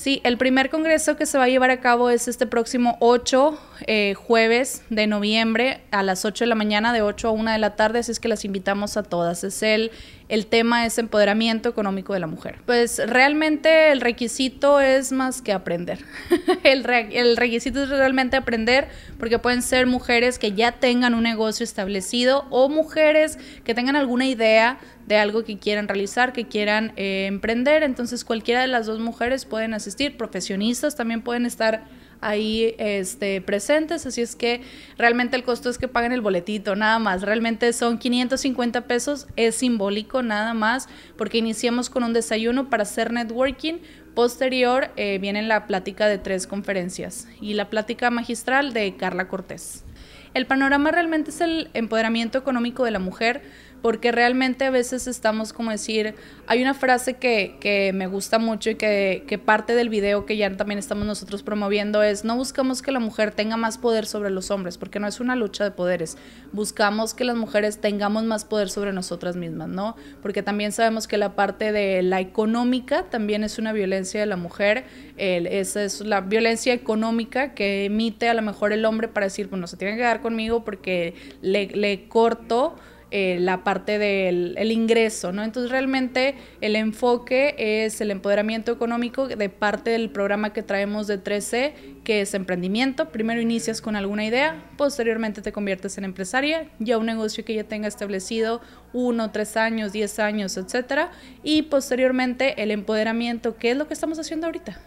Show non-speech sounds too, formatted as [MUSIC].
Sí, el primer congreso que se va a llevar a cabo es este próximo 8, eh, jueves de noviembre, a las 8 de la mañana, de 8 a 1 de la tarde, así es que las invitamos a todas. Es el el tema es empoderamiento económico de la mujer. Pues realmente el requisito es más que aprender. [LAUGHS] el, requisito es realmente aprender porque pueden ser mujeres que ya tengan un negocio establecido o mujeres que tengan alguna idea de algo que quieran realizar, que quieran eh, emprender. Entonces cualquiera de las dos mujeres pueden asistir, profesionistas también pueden estar ahí este, presentes, así es que realmente el costo es que paguen el boletito, nada más, realmente son 550 pesos, es simbólico nada más, porque iniciamos con un desayuno para hacer networking, posterior eh, viene la plática de tres conferencias y la plática magistral de Carla Cortés. El panorama realmente es el empoderamiento económico de la mujer, porque realmente a veces estamos como decir, hay una frase que, que me gusta mucho y que, que, parte del video que ya también estamos nosotros promoviendo es, no buscamos que la mujer tenga más poder sobre los hombres, porque no es una lucha de poderes, buscamos que las mujeres tengamos más poder sobre nosotras mismas, ¿no? Porque también sabemos que la parte de la económica también es una violencia de la mujer, esa es la violencia económica que emite a lo mejor el hombre para decir, bueno, pues se tiene que quedar conmigo porque le, le corto eh, la parte del ingreso, ¿no? Entonces realmente el enfoque es el empoderamiento económico de parte del programa que traemos de 3C, que es emprendimiento. Primero inicias con alguna idea, posteriormente te conviertes en empresaria, ya un negocio que ya tenga establecido uno, tres años, diez años, etcétera, y posteriormente el empoderamiento, que es lo que estamos haciendo ahorita.